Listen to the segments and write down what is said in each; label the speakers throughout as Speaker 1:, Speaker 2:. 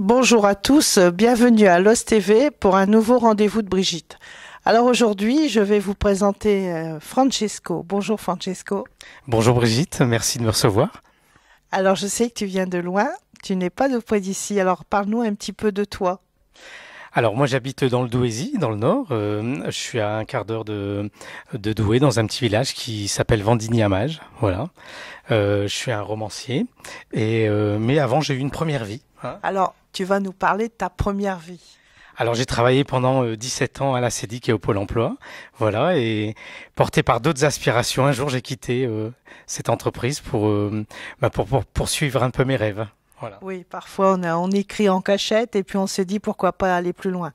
Speaker 1: Bonjour à tous, euh, bienvenue à Los TV pour un nouveau rendez-vous de Brigitte. Alors aujourd'hui, je vais vous présenter euh, Francesco. Bonjour Francesco.
Speaker 2: Bonjour Brigitte, merci de me recevoir.
Speaker 1: Alors je sais que tu viens de loin, tu n'es pas de près d'ici, alors parle-nous un petit peu de toi.
Speaker 2: Alors moi j'habite dans le Douaisis, dans le nord. Euh, je suis à un quart d'heure de, de Douai, dans un petit village qui s'appelle Vendignamage. Voilà. Euh, je suis un romancier. Et euh, mais avant j'ai eu une première vie.
Speaker 1: Hein. Alors tu vas nous parler de ta première vie.
Speaker 2: Alors j'ai travaillé pendant 17 ans à la CEDIC et au Pôle Emploi, voilà, et porté par d'autres aspirations, un jour j'ai quitté cette entreprise bah, pour, pour poursuivre un peu mes rêves.
Speaker 1: Oui, parfois on, a, on écrit en cachette et puis on se dit pourquoi pas aller plus loin.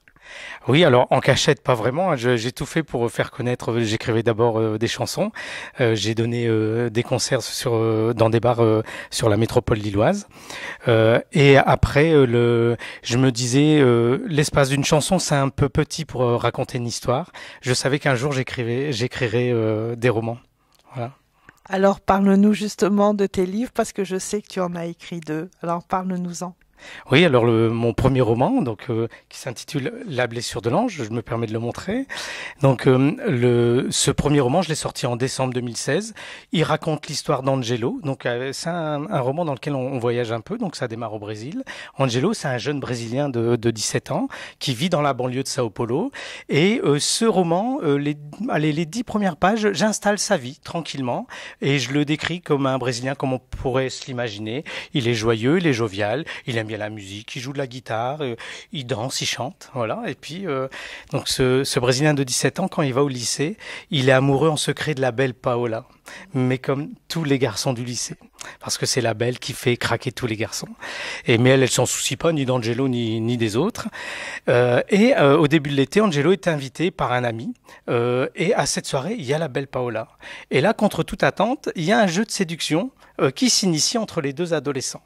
Speaker 2: Oui, alors en cachette, pas vraiment. Hein. J'ai tout fait pour euh, faire connaître. Euh, j'écrivais d'abord euh, des chansons. j'ai donné des concerts sur, dans des bars sur la métropole lilloise. et après, je me disais, l'espace d'une chanson, c'est un peu petit pour raconter une histoire. Je savais qu'un jour, j'écrivais, j'écrirais des romans.
Speaker 1: Voilà. Alors parle-nous justement de tes livres parce que je sais que tu en as écrit deux. Alors parle-nous-en.
Speaker 2: Oui, alors mon premier roman, donc euh, qui s'intitule La blessure de l'ange, je me permets de le montrer. Donc euh, ce premier roman, je l'ai sorti en décembre 2016. Il raconte l'histoire d'Angelo. Donc euh, c'est un, roman dans lequel on, voyage un peu. Donc ça démarre au Brésil. Angelo, c'est un jeune brésilien de, 17 ans qui vit dans la banlieue de Sao Paulo. Et ce roman, les, les dix premières pages, j'installe sa vie tranquillement et je le décris comme un brésilien comme on pourrait se l'imaginer. Il est joyeux, il est jovial, il aime bien la musique, il joue de la guitare, euh, il danse, il chante, voilà. Et puis, euh, donc ce, ce Brésilien de 17 ans, quand il va au lycée, il est amoureux en secret de la belle Paola mais comme tous les garçons du lycée, parce que c'est la belle qui fait craquer tous les garçons. Et mais elle, elle s'en soucie pas ni d'Angelo ni, des autres. Euh, et euh, au début de l'été, Angelo est invité par un ami, euh, et à cette soirée, il y a la belle Paola. Et là, contre toute attente, il y a un jeu de séduction qui s'initie entre les deux adolescents.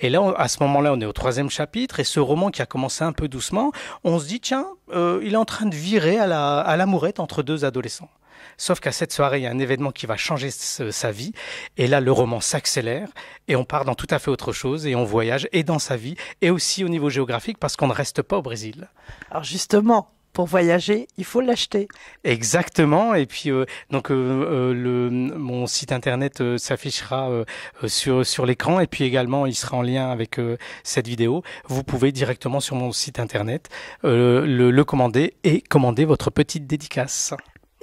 Speaker 2: Et là, à ce moment-là, on est au troisième chapitre, et ce roman qui a commencé un peu doucement, on se dit tiens, il est en train de virer à la à l'amourette entre deux adolescents. Sauf qu'à cette soirée, il y a un événement qui va changer sa vie. Et là, le roman s'accélère et on part dans tout à fait autre chose et on voyage et dans sa vie et aussi au niveau géographique parce qu'on ne reste pas au Brésil.
Speaker 1: Alors justement, pour voyager, il faut l'acheter.
Speaker 2: Exactement. Et puis euh, donc euh, euh, le, mon site internet s'affichera sur sur l'écran et puis également il sera en lien avec cette vidéo. Vous pouvez directement sur mon site internet le, le commander et commander votre petite dédicace.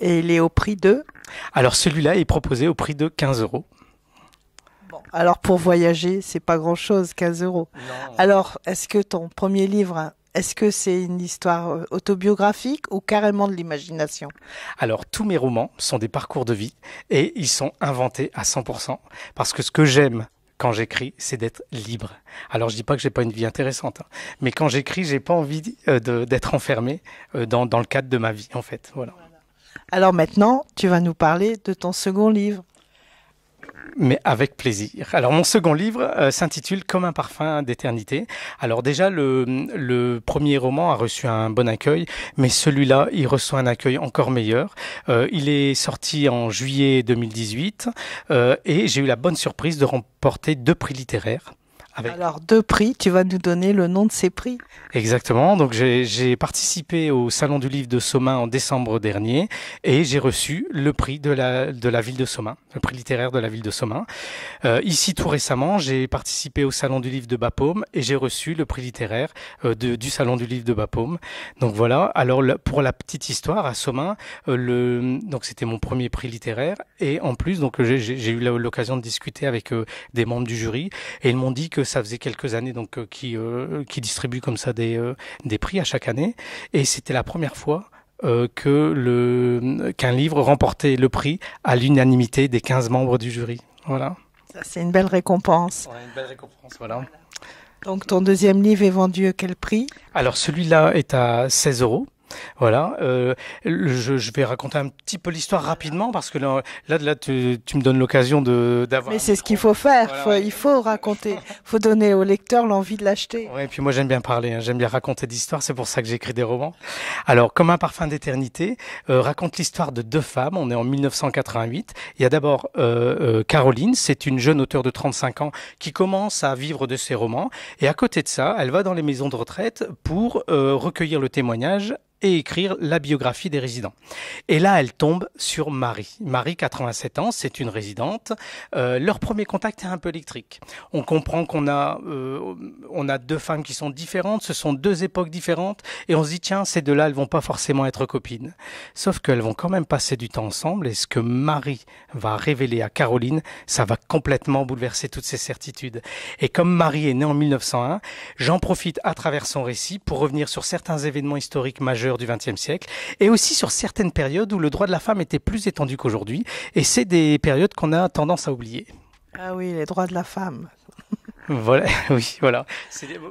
Speaker 2: Et il est au prix de Alors celui-là est proposé au prix de 15 euros.
Speaker 1: Bon, alors pour voyager, c'est pas grand-chose, 15 euros. Alors, est-ce que ton premier livre, est-ce que c'est une histoire euh, autobiographique ou carrément de l'imagination
Speaker 2: Alors, tous mes romans sont des parcours de vie et ils sont inventés
Speaker 1: à 100%
Speaker 2: parce que ce que j'aime quand j'écris, c'est d'être libre. Alors, je dis pas que j'ai pas une vie intéressante, hein, mais quand j'écris, j'ai pas envie euh, d'être enfermé euh, dans, dans, le cadre de ma vie, en fait. Voilà.
Speaker 1: Alors maintenant, tu vas nous parler de ton second livre. Mais
Speaker 2: avec plaisir. Alors mon second livre euh, s'intitule Comme un parfum d'éternité. Alors déjà le, premier roman a reçu un bon accueil, mais celui-là il reçoit un accueil encore meilleur. Euh, il est sorti en juillet 2018 euh, et j'ai eu la bonne surprise de remporter deux prix littéraires.
Speaker 1: Alors, deux prix, tu vas nous donner le nom de ces prix.
Speaker 2: Exactement, donc j'ai participé au Salon du Livre de Somain en décembre dernier et j'ai reçu le prix de la, de la ville de Somain, le prix littéraire de la ville de Somain. Euh, ici, tout récemment, j'ai participé au Salon du Livre de Bapaume et j'ai reçu le prix littéraire euh, du Salon du Livre de Bapaume. Donc voilà, alors pour la petite histoire, à Somain, euh, donc c'était mon premier prix littéraire et en plus, donc j'ai eu l'occasion de discuter avec des membres du jury et ils m'ont dit que ça faisait quelques années donc euh, euh, qui distribue comme ça euh, des prix à chaque année et c'était la première fois que le qu'un livre remportait le prix à l'unanimité des 15 membres du jury.
Speaker 1: Voilà. C'est une belle récompense. voilà. Donc ton deuxième livre est vendu à quel prix
Speaker 2: Alors celui-là est à 16 euros. Voilà, euh, je, vais raconter un petit peu l'histoire rapidement parce que là, là, tu, me donnes l'occasion de d'avoir. Mais
Speaker 1: c'est ce qu'il faut faire. Il faut raconter. Il faut donner au lecteur l'envie de l'acheter.
Speaker 2: Ouais, et puis moi j'aime bien parler. Hein, j'aime bien raconter histoires, C'est pour ça que j'écris des romans. Alors, comme un parfum d'éternité, euh, raconte l'histoire de deux femmes. On est en 1988. Il y a d'abord euh, euh, Caroline. C'est une jeune auteure de 35 ans qui commence à vivre de ses romans. Et à côté de ça, elle va dans les maisons de retraite pour recueillir le témoignage et écrire la biographie des résidents. Et là, elle tombe sur Marie. Marie, 87 ans, c'est une résidente. Euh, leur premier contact est un peu électrique. On comprend qu'on a, euh, on a deux femmes qui sont différentes, ce sont deux époques différentes, et on se dit, tiens, ces deux-là, elles vont pas forcément être copines. Sauf qu'elles vont quand même passer du temps ensemble, et ce que Marie va révéler à Caroline, ça va complètement bouleverser toutes ses certitudes. Et comme Marie est née en 1901, j'en profite à travers son récit pour revenir sur certains événements historiques majeurs du XXe siècle, et aussi sur certaines périodes où le droit de la femme était plus étendu qu'aujourd'hui, et c'est des périodes qu'on a tendance à oublier.
Speaker 1: Ah oui, les droits de la femme.
Speaker 2: Voilà, oui, voilà.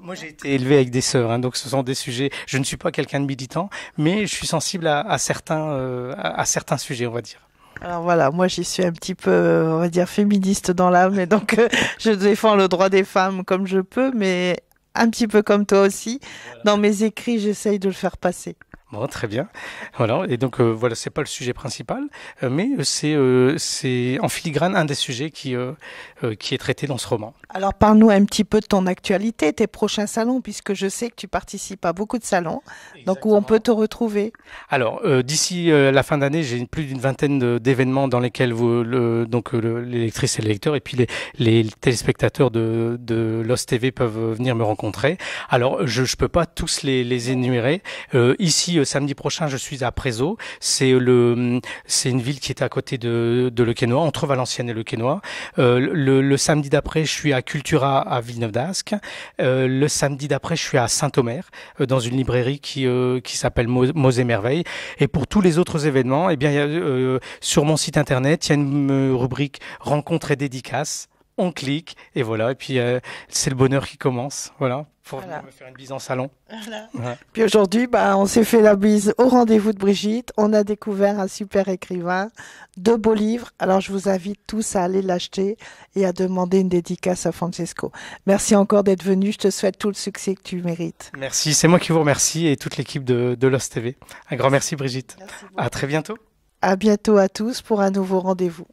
Speaker 2: Moi, j'ai été élevé avec des sœurs, hein, donc ce sont des sujets. Je ne suis pas quelqu'un de militant, mais je suis sensible à, certains, euh, à, certains sujets, on va dire.
Speaker 1: Alors voilà, moi j'y suis un petit peu, on va dire, féministe dans l'âme, et donc euh, je défends le droit des femmes comme je peux, mais un petit peu comme toi aussi. Dans mes écrits, j'essaye de le faire passer
Speaker 2: très bien. Voilà. Et donc, euh, voilà, c'est pas le sujet principal, euh, mais euh, c'est c'est en
Speaker 1: filigrane un des
Speaker 2: sujets qui qui est traité dans ce roman.
Speaker 1: Alors, parle-nous un petit peu de ton actualité, tes prochains salons, puisque je sais que tu participes à beaucoup de salons. Donc, où on peut te retrouver
Speaker 2: Alors, d'ici la fin d'année, j'ai plus d'une vingtaine d'événements dans lesquels vous, le, donc l'électrice et l'électeur lecteur et puis les, les téléspectateurs de de Lost TV peuvent venir me rencontrer. Alors, je je peux pas tous les les énumérer. ici le euh, samedi prochain, je suis à Prézo. C'est le, hum, c'est une ville qui est à côté de, de Le Quesnoy, entre Valenciennes et Le Euh, Le, le, samedi d'après, je suis à Cultura à Villeneuve d'Ascq. Euh, le samedi d'après, je suis à Saint-Omer euh, dans une librairie qui qui s'appelle Mots et Et pour tous les autres événements, eh bien, sur mon site internet, il y a une rubrique rencontres et dédicaces on clique et voilà. Et puis euh, c'est le bonheur qui commence. Voilà. Pour faire une bise en salon.
Speaker 1: Puis aujourd'hui, bah, on s'est fait la bise au rendez-vous de Brigitte. On a découvert un super écrivain, deux beaux livres. Alors je vous invite tous à aller l'acheter et à demander une dédicace à Francesco. Merci encore d'être venu. Je te souhaite tout le succès que tu mérites.
Speaker 2: Merci. C'est moi qui vous remercie et toute l'équipe de, de Lost TV. Un grand merci Brigitte. à très bientôt.
Speaker 1: À bientôt à tous pour un nouveau rendez-vous.